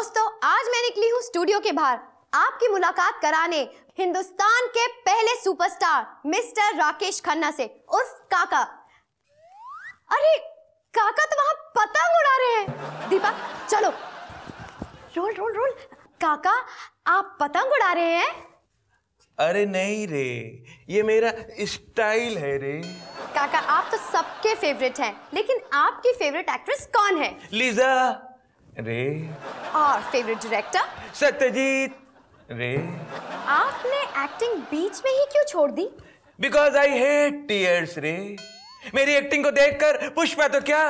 दोस्तों आज मैं निकली हूँ स्टूडियो के बाहर आपकी मुलाकात कराने हिंदुस्तान के पहले सुपरस्टार मिस्टर राकेश खन्ना से उर्फ काका अरे काका तो वहां पतंग उड़ा रहे हैं दीपा चलो रोल रोल रोल काका आप पतंग उड़ा रहे हैं अरे नहीं रे ये मेरा स्टाइल है रे काका आप तो सबके फेवरेट हैं लेकिन आपकी फेवरेट एक्ट्रेस कौन है लीजा रे और फेवरेट डायरेक्टर सत्यजीत रे आपने एक्टिंग बीच में ही क्यों छोड़ दी बिकॉज आई हेट टीयर्स रे मेरी एक्टिंग को देखकर पुष्पा तो क्या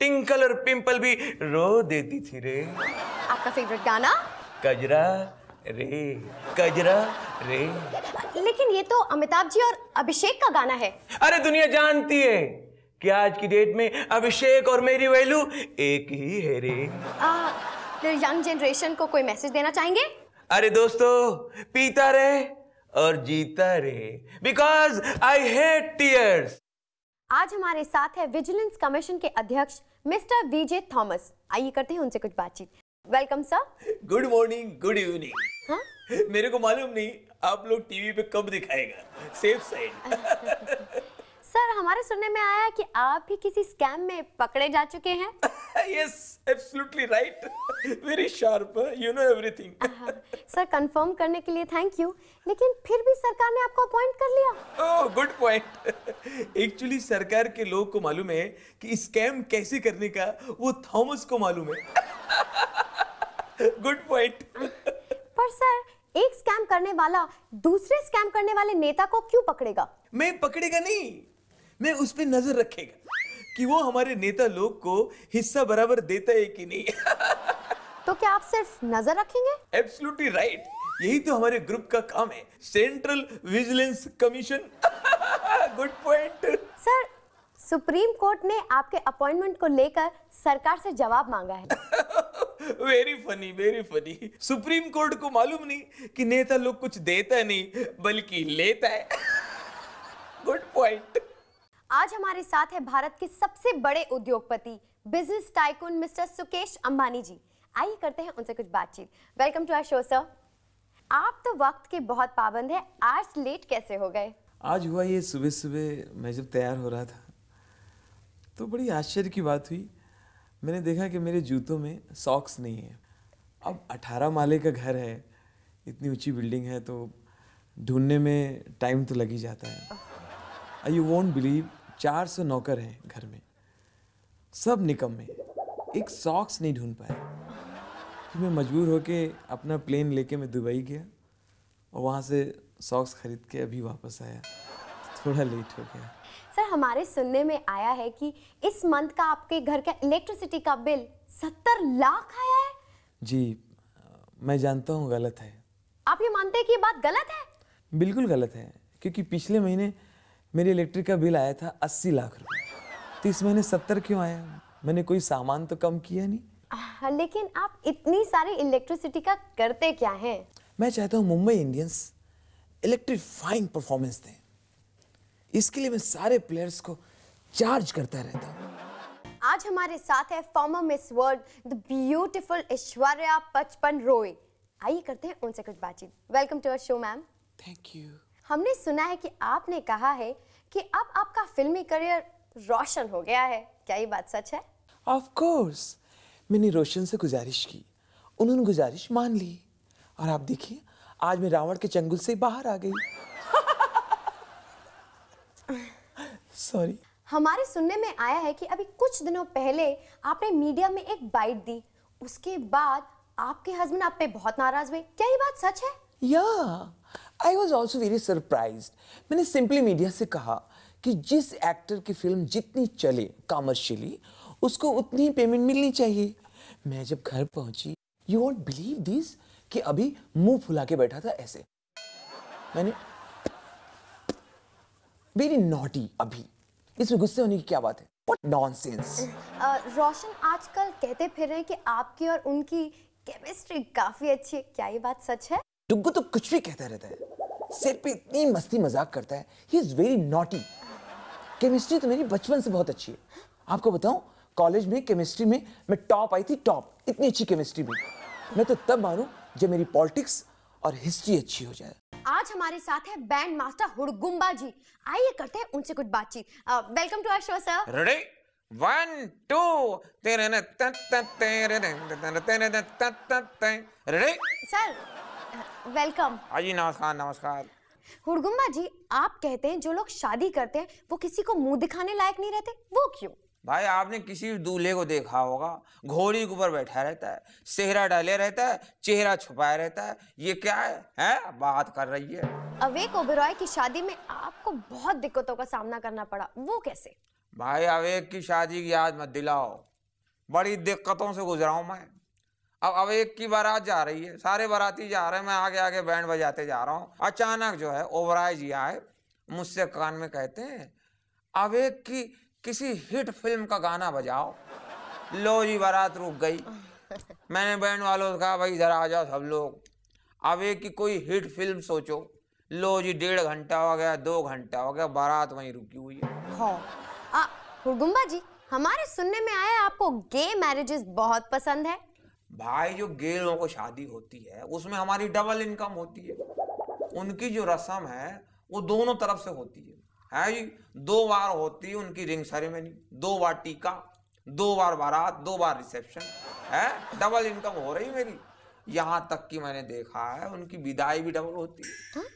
टिंकल और पिंपल भी रो देती थी रे आपका फेवरेट गाना कजरा रे कजरा रे लेकिन ये तो अमिताभ जी और अभिषेक का गाना है अरे दुनिया जानती है क्या आज की डेट में अभिषेक और मेरी वैल्यू एक ही है रे यंग जनरेशन को कोई मैसेज देना चाहेंगे अरे दोस्तों पीता रहे और जीता रहे बिकॉज आई हेट टीयर्स आज हमारे साथ है विजिलेंस कमीशन के अध्यक्ष मिस्टर वीजे थॉमस आइए करते हैं उनसे कुछ बातचीत welcome sir good morning good evening मेरे को मालूम नहीं आप लोग टीवी पे कब दिखाएगा सेफ साइड सर हमारे सुनने में आया कि आप भी किसी स्कैम में पकड़े जा चुके हैं yes absolutely right very sharp you know everything sir confirm करने के लिए थैंक यू लेकिन फिर भी सरकार ने आपको अपॉइंट कर लिया ओह गुड पॉइंट एक्चुअली सरकार के लोग को मालूम है कि स्कैम कैसे करने का वो थॉमस को मालूम है गुड पॉइंट पर सर एक स्कैम करने वाला दूसरे स्कैम करने वाले नेता को क्यों पकड़ेगा मैं पकड़ेगा नहीं मैं उस पर नजर रखेगा कि वो हमारे नेता लोग को हिस्सा बराबर देता है कि नहीं तो क्या आप सिर्फ नजर रखेंगे एब्सोल्युटली राइट यही तो हमारे ग्रुप का काम है central vigilance commission good point sir supreme court ने आपके अपॉइंटमेंट को लेकर सरकार से जवाब मांगा है very funny very funny supreme court को मालूम नहीं कि नेता लोग कुछ देता नहीं बल्कि लेता है गुड पॉइंट आज हमारे साथ है भारत के सबसे बड़े उद्योगपति business tycoon mister Sukesh Ambani ji आइए करते हैं उनसे कुछ बातचीत welcome to our show sir आप तो वक्त के बहुत पाबंद है आज लेट कैसे हो गए आज हुआ ये सुबह सुबह मैं जब तैयार हो रहा था तो बड़ी आश्चर्य की बात हुई मैंने देखा कि मेरे जूतों में सॉक्स नहीं है अब अठारह माले का घर है इतनी ऊंची बिल्डिंग है तो ढूंढने में टाइम तो लग ही जाता है आई यू वोंट बिलीव चार सौ नौकर हैं घर में सब निकम में एक सॉक्स नहीं ढूंढ पाया फिर मैं मजबूर होके अपना प्लेन लेके मैं दुबई गया और वहाँ से सॉक्स खरीद के अभी वापस आया थोड़ा लेट हो गया सर हमारे सुनने में आया है कि इस मंथ का आपके घर का इलेक्ट्रिसिटी का बिल सत्तर लाख आया है जी मैं जानता हूँ गलत है आप ये मानते हैं कि ये बात गलत है बिल्कुल गलत है क्योंकि पिछले महीने मेरे इलेक्ट्रिक का बिल आया था अस्सी लाख रुपए तो इस महीने सत्तर क्यों आया मैंने कोई सामान तो कम किया नहीं आ, लेकिन आप इतनी सारी इलेक्ट्रिसिटी का करते क्या हैं? मैं चाहता हूँ मुंबई इंडियंस इलेक्ट्रीफाइंग परफॉर्मेंस दें इसके लिए मैं सारे प्लेयर्स को चार्ज करता रहता हूँ आज हमारे साथ है former miss world the beautiful Aishwarya पचपन रोय आइए करते हैं उनसे कुछ बातचीत welcome to our show ma'am thank you हमने सुना है कि आपने कहा है कि अब आपका फिल्मी करियर रोशन हो गया है क्या ये बात सच है ऑफ कोर्स मैंने रोशन से गुजारिश की उन्होंने गुजारिश मान ली और आप देखिए आज मैं रावण के चंगुल से बाहर आ गई सॉरी हमारे सुनने में आया है कि अभी कुछ दिनों पहले आपने मीडिया में एक बाइट दी उसके बाद आपके हस्बैंड आप पे बहुत नाराज हुए क्या ये बात सच है या yeah. I was also very surprise मैंने सिंपली मीडिया से कहा कि जिस एक्टर की फिल्म जितनी चले कॉमर्शियली उसको उतनी ही पेमेंट मिलनी चाहिए मैं जब घर पहुंची यू वॉन्ट बिलीव दिस कि अभी मुंह फुला के बैठा था ऐसे मैंने वेरी नॉटी अभी इसमें गुस्से होने की क्या बात है What रोशन आजकल कहते फिर रहे हैं कि आपकी और उनकी केमिस्ट्री काफी अच्छी है क्या ये बात सच है डुग्गू तो कुछ भी कहता रहता है सिर पे इतनी मस्ती मजाक करता है he is very naughty chemistry तो मेरी बचपन से बहुत अच्छी है आपको बताऊं कॉलेज में केमिस्ट्री में मैं टॉप आई थी टॉप इतनी अच्छी केमिस्ट्री में मैं तो तब मानूं जब मेरी पॉलिटिक्स और हिस्ट्री अच्छी हो जाए आज हमारे साथ है बैंड मास्टर हुड़गुम्बा जी आइए करते हैं उनसे कुछ बातचीत welcome to our show sir ready तेरे two. Ready? Sir, वेलकम जी नमस्कार नमस्कार हुड़गुम्बा जी आप कहते हैं जो लोग शादी करते हैं वो किसी को मुंह दिखाने लायक नहीं रहते वो क्यों भाई आपने किसी दूल्हे को देखा होगा घोड़ी के ऊपर बैठा रहता है सेहरा डाले रहता है चेहरा छुपाया रहता है ये क्या है, है? बात कर रही है अवेक ओबेरॉय की शादी में आपको बहुत दिक्कतों का सामना करना पड़ा वो कैसे भाई अवेक की शादी की याद मत दिलाओ बड़ी दिक्कतों से गुजरा हूँ मैं अब अब एक की बारात जा रही है सारे बाराती जा रहे हैं मैं आगे आगे बैंड बजाते जा रहा हूँ अचानक जो है ओबराय जी आए मुझसे कान में कहते हैं अब एक की किसी हिट फिल्म का गाना बजाओ लो जी बारात रुक गई मैंने बैंड वालों से कहा भाई इधर आ जाओ सब लोग अब एक की कोई हिट फिल्म सोचो लो जी डेढ़ घंटा हो गया दो घंटा हो गया बारात वहीं रुकी हुई है हाँ। आ, गुम्बा जी हमारे सुनने में आया आपको गे मैरिजेस बहुत पसंद है भाई जो गे लोगों को शादी होती है उसमें हमारी डबल इनकम होती है उनकी जो रस्म है वो दोनों तरफ से होती है है जी दो बार होती है उनकी रिंग सेरेमनी दो बार टीका दो बार बारात दो बार रिसेप्शन है डबल इनकम हो रही मेरी यहाँ तक कि मैंने देखा है उनकी विदाई भी डबल होती है हाँ?